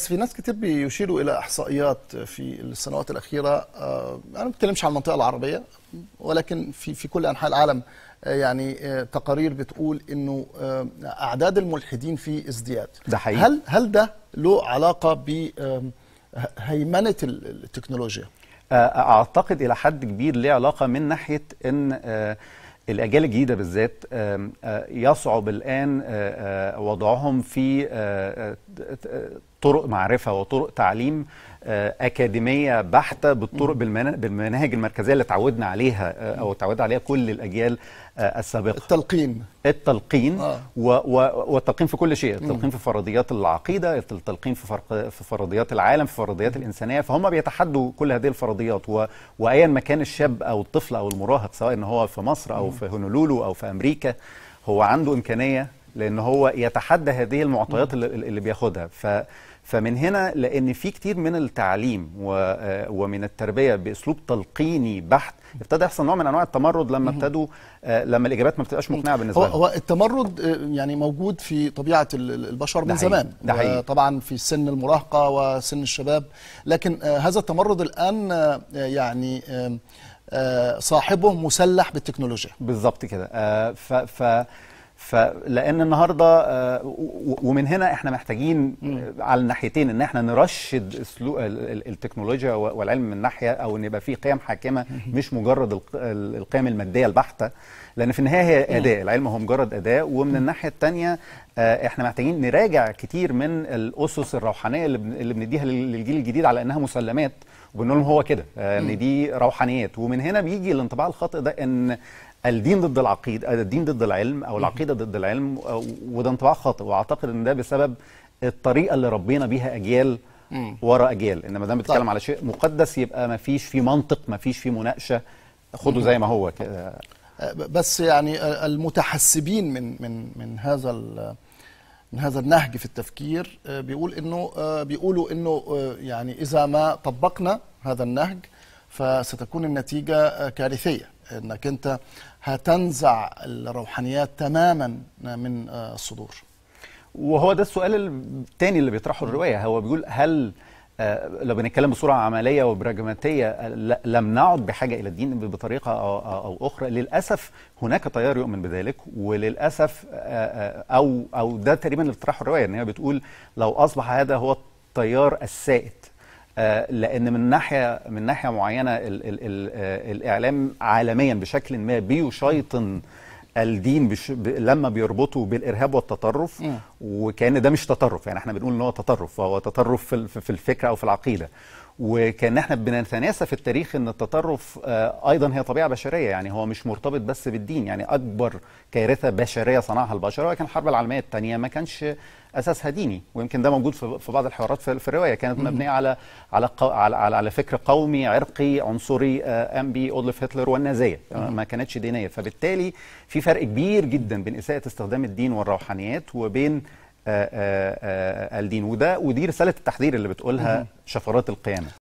بس في ناس كتير بيشيروا الى احصائيات في السنوات الاخيره آه، انا ما بتكلمش عن المنطقه العربيه ولكن في في كل انحاء العالم آه، يعني آه، تقارير بتقول انه اعداد الملحدين في ازدياد ده حقيقي. هل هل ده له علاقه بهيمنه التكنولوجيا اعتقد الى حد كبير له علاقه من ناحيه ان الاجيال الجديده بالذات يصعب الان وضعهم في طرق معرفه وطرق تعليم آه، اكاديميه بحته بالطرق بالمناهج المركزيه اللي تعودنا عليها آه، او تعود عليها كل الاجيال آه، السابقه التلقين التلقين آه. والتلقين في كل شيء التلقين في فرضيات العقيده التلقين في فرق في فرضيات العالم في فرضيات الانسانيه فهم بيتحدوا كل هذه الفرضيات وايا ما كان الشاب او الطفل او المراهق سواء ان هو في مصر او في هونولولو او في امريكا هو عنده امكانيه لان هو يتحدى هذه المعطيات اللي, اللي بياخدها ف فمن هنا لان في كتير من التعليم آه، ومن التربيه باسلوب تلقيني بحت ابتدى يحصل نوع من انواع التمرد لما ابتدوا آه، لما الاجابات ما بتبقاش مقنعه بالنسبه لهم هو التمرد آه، يعني موجود في طبيعه البشر من زمان طبعا في سن المراهقه وسن الشباب لكن هذا التمرد الان يعني صاحبه مسلح بالتكنولوجيا بالظبط كده ف, ف فلان النهارده آه، ومن هنا احنا محتاجين آه، على الناحيتين ان احنا نرشد التكنولوجيا والعلم من ناحيه او ان يبقى في قيم حاكمه مش مجرد القيم الماديه البحته لان في النهايه هي اداه العلم هو مجرد اداه ومن الناحيه الثانيه آه، احنا محتاجين نراجع كتير من الاسس الروحانيه اللي بنديها للجيل الجديد على انها مسلمات وبنقول لهم هو كده ان دي روحانيات ومن هنا بيجي الانطباع الخاطئ ده ان الدين ضد العقيدة آه، الدين ضد العلم أو العقيدة ضد العلم آه، وده انطباع خاطئ وأعتقد إن ده بسبب الطريقة اللي ربينا بيها أجيال ورا أجيال إنما دام بتتكلم طيب. على شيء مقدس يبقى ما فيش فيه منطق ما فيش فيه مناقشة خده زي ما هو كده آه، بس يعني المتحسبين من من من هذا من هذا النهج في التفكير بيقول انه بيقولوا انه يعني اذا ما طبقنا هذا النهج فستكون النتيجة كارثية أنك أنت هتنزع الروحانيات تماما من الصدور وهو ده السؤال الثاني اللي بيطرحه الرواية هو بيقول هل آه، لو بنتكلم بصوره عمليه وبراجماتيه لم نعد بحاجه الى الدين بطريقه او اخرى للاسف هناك تيار يؤمن بذلك وللاسف آه، آه، او او ده تقريبا اللي بتطرحه الروايه ان هي بتقول لو اصبح هذا هو التيار السائد آه، لان من ناحيه من ناحيه معينه الـ الـ الـ آه، الاعلام عالميا بشكل ما بيشيطن الدين بش... ب... لما بيربطه بالارهاب والتطرف وكان ده مش تطرف يعني احنا بنقول ان هو تطرف فهو تطرف في الفكره او في العقيده وكان احنا بنتناسى في التاريخ ان التطرف آه، ايضا هي طبيعه بشريه يعني هو مش مرتبط بس بالدين يعني اكبر كارثه بشريه صنعها البشر وكان الحرب العالميه الثانيه ما كانش اساسها ديني ويمكن ده موجود في بعض الحوارات في الروايه كانت مبنيه على على على, على فكر قومي عرقي عنصري آه، ام بي اودلف هتلر والنازيه ما كانتش دينيه فبالتالي في فرق كبير جدا بين اساءه استخدام الدين والروحانيات وبين آآ آه، آآ آه، آه، الدين وده ودي رساله التحذير اللي بتقولها شفرات القيامه